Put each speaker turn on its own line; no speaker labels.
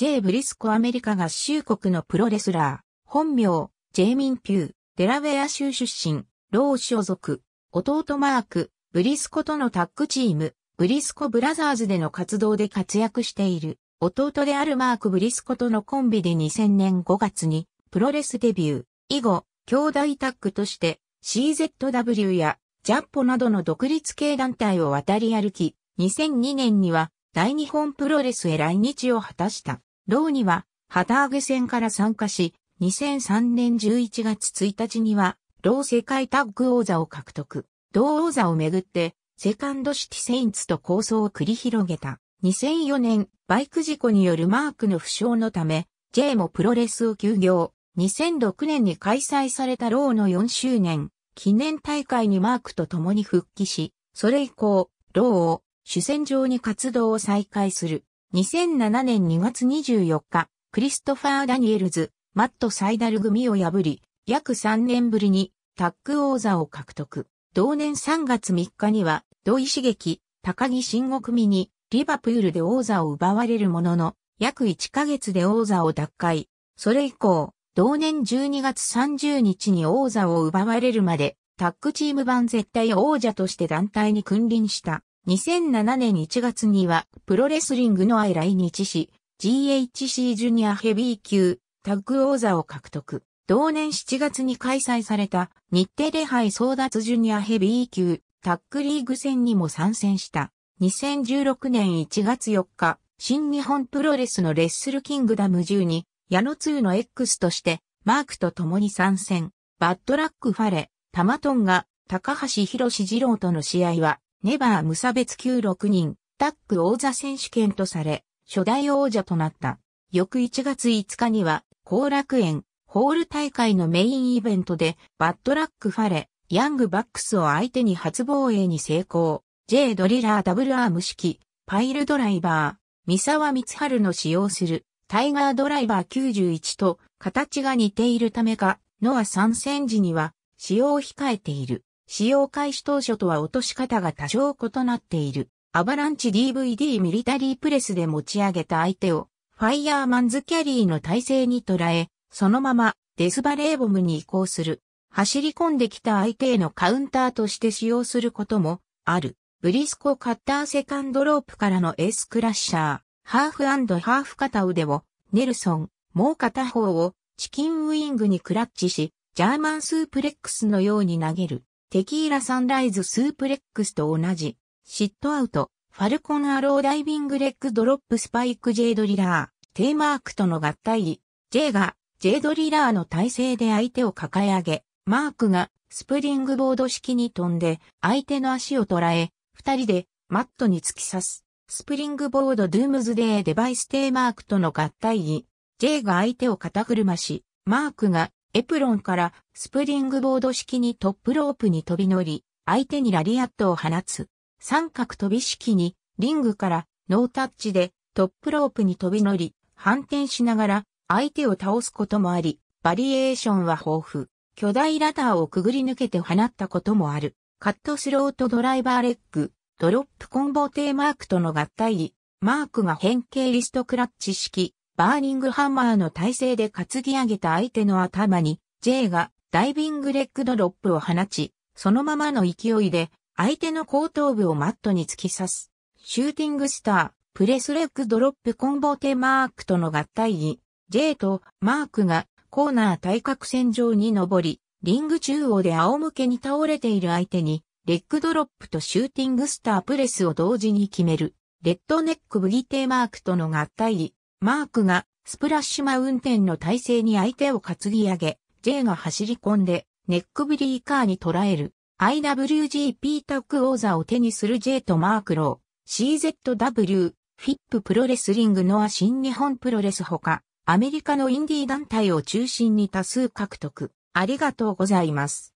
J. ブリスコアメリカ合衆国のプロレスラー、本名、ジェイミン・ピュー、デラウェア州出身、ロー所属、弟マーク、ブリスコとのタッグチーム、ブリスコブラザーズでの活動で活躍している、弟であるマーク・ブリスコとのコンビで2000年5月に、プロレスデビュー、以後、兄弟タッグとして、CZW や、ジャッポなどの独立系団体を渡り歩き、2002年には、大日本プロレスへ来日を果たした。ローには、旗揚げ戦から参加し、2003年11月1日には、ロー世界タッグ王座を獲得。同王座をめぐって、セカンドシティセインツと構想を繰り広げた。2004年、バイク事故によるマークの負傷のため、J もプロレスを休業。2006年に開催されたローの4周年、記念大会にマークと共に復帰し、それ以降、ローを主戦場に活動を再開する。2007年2月24日、クリストファー・ダニエルズ、マット・サイダル組を破り、約3年ぶりにタッグ王座を獲得。同年3月3日には、土井刺激、高木慎吾組にリバプールで王座を奪われるものの、約1ヶ月で王座を奪回。それ以降、同年12月30日に王座を奪われるまで、タッグチーム版絶対王者として団体に君臨した。2007年1月には、プロレスリングの愛来日し、GHC ジュニアヘビー級、タッグ王座を獲得。同年7月に開催された、日テレ杯争奪ジュニアヘビー級、タッグリーグ戦にも参戦した。2016年1月4日、新日本プロレスのレッスルキングダム10に、矢野2の X として、マークと共に参戦。バッドラックファレ、タマトンが、高橋博士二郎との試合は、ネバー無差別級6人、タック王座選手権とされ、初代王者となった。翌1月5日には、後楽園、ホール大会のメインイベントで、バッドラックファレ、ヤングバックスを相手に初防衛に成功。J ドリラーダブルアーム式、パイルドライバー、三沢光春の使用する、タイガードライバー91と、形が似ているためか、ノア参戦時には、使用を控えている。使用開始当初とは落とし方が多少異なっている。アバランチ DVD ミリタリープレスで持ち上げた相手をファイヤーマンズキャリーの体勢に捉え、そのままデスバレーボムに移行する。走り込んできた相手へのカウンターとして使用することもある。ブリスコカッターセカンドロープからのエースクラッシャー、ハーフハーフ片腕を、ネルソン、もう片方をチキンウィングにクラッチし、ジャーマンスープレックスのように投げる。テキーラサンライズスープレックスと同じ、シットアウト、ファルコンアローダイビングレッグドロップスパイク J ドリラー、テーマークとの合体、J が J ドリラーの体勢で相手を抱え上げ、マークがスプリングボード式に飛んで相手の足を捉え、二人でマットに突き刺す。スプリングボードドゥームズデーデバイステーマークとの合体 J が相手を肩車し、マークがエプロンからスプリングボード式にトップロープに飛び乗り、相手にラリアットを放つ。三角飛び式にリングからノータッチでトップロープに飛び乗り、反転しながら相手を倒すこともあり、バリエーションは豊富。巨大ラダーをくぐり抜けて放ったこともある。カットスロートドライバーレッグ、ドロップコンボテーマークとの合体。マークが変形リストクラッチ式、バーニングハンマーの体勢で担ぎ上げた相手の頭に、J がダイビングレッグドロップを放ち、そのままの勢いで相手の後頭部をマットに突き刺す。シューティングスター、プレスレッグドロップコンボテマークとの合体に、J とマークがコーナー対角線上に登り、リング中央で仰向けに倒れている相手に、レッグドロップとシューティングスタープレスを同時に決める。レッドネックブギテーマークとの合体マークがスプラッシュマウンテンの体勢に相手を担ぎ上げ、J が走り込んでネックブリーカーに捉える IWGP タッグ王座を手にする J とマークロー、CZW、フィッププロレスリングのア新日本プロレスほか、アメリカのインディー団体を中心に多数獲得。ありがとうございます。